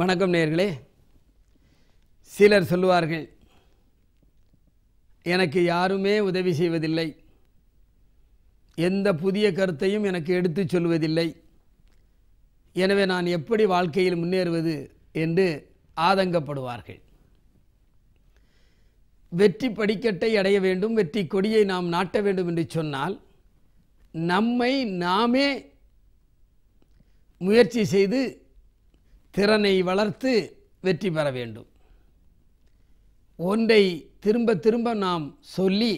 வணக்கம் நேர்களே சிலர் சொல்லுவார்கள் எனக்கு யாருமே உதவி செய்வதில்லை எந்த புதிய கருத்தையும் எனக்கு எடுத்து சொல்வதில்லை எனவே நான் எப்படி வாழ்க்கையில் முன்னேறுவது என்று ஆதங்கப்படுவார்கள் வெற்றி படிக்கட்டை அடைய வேண்டும் வெற்றி கொடியை நாம் நாட்ட வேண்டும் என்று சொன்னால் நம்மை நாமே முயற்சி செய்து திறனை வளர்த்து வெற்றி பெற வேண்டும் ஒன்றை திரும்ப திரும்ப நாம் சொல்லி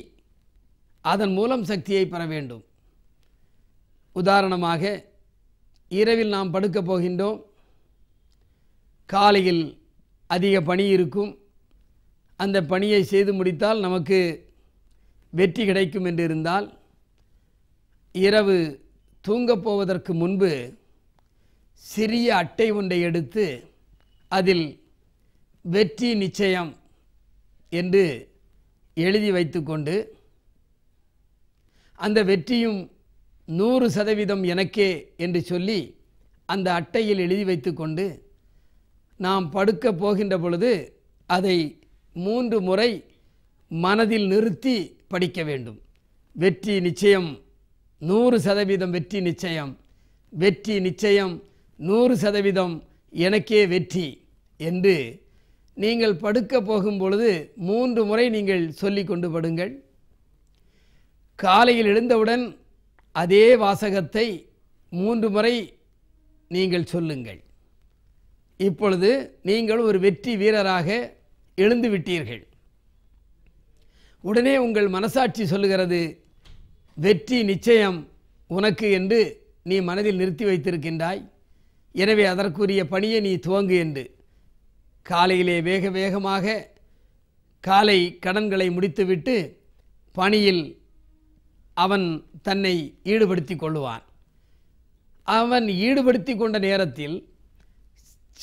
அதன் மூலம் சக்தியை பெற வேண்டும் உதாரணமாக இரவில் நாம் படுக்கப் போகின்றோம் காலையில் அதிக பணி இருக்கும் அந்த பணியை செய்து முடித்தால் நமக்கு வெற்றி கிடைக்கும் என்று இருந்தால் இரவு தூங்கப் போவதற்கு முன்பு சிறிய அட்டை ஒன்றை எடுத்து அதில் வெற்றி நிச்சயம் என்று எழுதி வைத்துக்கொண்டு அந்த வெற்றியும் நூறு சதவீதம் எனக்கே என்று சொல்லி அந்த அட்டையில் எழுதி வைத்துக்கொண்டு நாம் படுக்கப் போகின்ற பொழுது அதை மூன்று முறை மனதில் நிறுத்தி படிக்க வேண்டும் வெற்றி நிச்சயம் நூறு சதவீதம் வெற்றி நிச்சயம் வெற்றி நிச்சயம் நூறு சதவீதம் எனக்கே வெற்றி என்று நீங்கள் படுக்க போகும் பொழுது மூன்று முறை நீங்கள் சொல்லி கொண்டு படுங்கள் காலையில் எழுந்தவுடன் அதே வாசகத்தை மூன்று முறை நீங்கள் சொல்லுங்கள் இப்பொழுது நீங்கள் ஒரு வெற்றி வீரராக எழுந்து விட்டீர்கள் உடனே உங்கள் மனசாட்சி சொல்லுகிறது வெற்றி நிச்சயம் உனக்கு என்று நீ மனதில் நிறுத்தி வைத்திருக்கின்றாய் எனவே அதற்குரிய பணியை நீ துவங்கு என்று காலையிலே வேக வேகமாக காலை கடன்களை முடித்துவிட்டு பணியில் அவன் தன்னை ஈடுபடுத்தி கொள்ளுவான் அவன் ஈடுபடுத்தி கொண்ட நேரத்தில்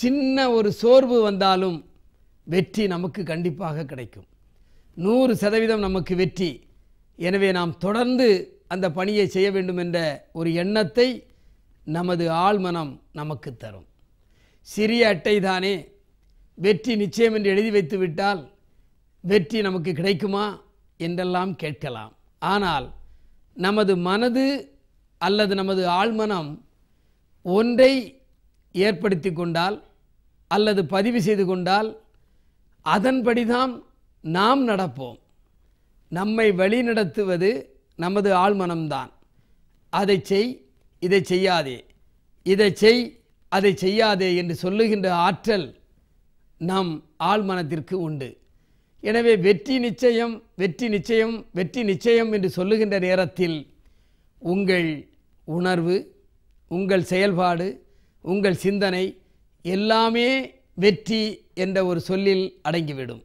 சின்ன ஒரு சோர்வு வந்தாலும் வெற்றி நமக்கு கண்டிப்பாக கிடைக்கும் நூறு சதவீதம் நமக்கு வெற்றி எனவே நாம் தொடர்ந்து அந்த பணியை செய்ய வேண்டும் என்ற ஒரு எண்ணத்தை நமது ஆழ்மனம் நமக்கு தரும் சிறிய அட்டைதானே வெற்றி நிச்சயம் என்று எழுதி வைத்து விட்டால் வெற்றி நமக்கு கிடைக்குமா என்றெல்லாம் கேட்கலாம் ஆனால் நமது மனது அல்லது நமது ஆழ்மனம் ஒன்றை ஏற்படுத்தி கொண்டால் அல்லது பதிவு செய்து கொண்டால் அதன்படிதான் நாம் நடப்போம் நம்மை வழிநடத்துவது நமது ஆழ்மனம்தான் அதை செய் இதை செய்யாதே இதை செய் அதை செய்யாதே என்று சொல்லுகின்ற ஆற்றல் நம் ஆழ்மனத்திற்கு உண்டு எனவே வெற்றி நிச்சயம் வெற்றி நிச்சயம் வெற்றி நிச்சயம் என்று சொல்லுகின்ற நேரத்தில் உங்கள் உணர்வு உங்கள் செயல்பாடு உங்கள் சிந்தனை எல்லாமே வெற்றி என்ற ஒரு சொல்லில் அடங்கிவிடும்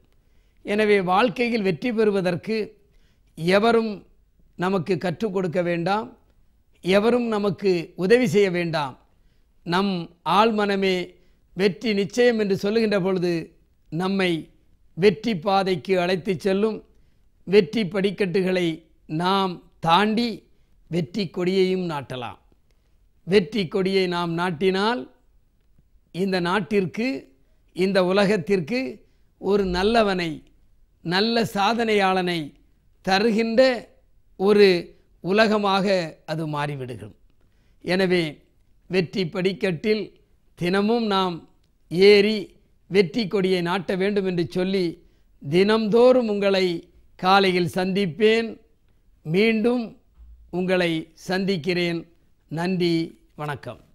எனவே வாழ்க்கையில் வெற்றி பெறுவதற்கு எவரும் நமக்கு கற்றுக் கொடுக்க வேண்டாம் எவரும் நமக்கு உதவி செய்ய வேண்டாம் நம் ஆழ்மனமே வெற்றி நிச்சயம் என்று சொல்லுகின்ற பொழுது நம்மை வெற்றி பாதைக்கு அழைத்து செல்லும் வெற்றி படிக்கட்டுகளை நாம் தாண்டி வெற்றி கொடியையும் நாட்டலாம் வெற்றி கொடியை நாம் நாட்டினால் இந்த நாட்டிற்கு இந்த உலகத்திற்கு ஒரு நல்லவனை நல்ல சாதனையாளனை தருகின்ற ஒரு உலகமாக அது மாறிவிடுகும் எனவே வெற்றி படிக்கட்டில் தினமும் நாம் ஏறி வெற்றி கொடியை நாட்ட வேண்டும் என்று சொல்லி தினம்தோறும் உங்களை காலையில் சந்திப்பேன் மீண்டும் உங்களை சந்திக்கிறேன் நன்றி வணக்கம்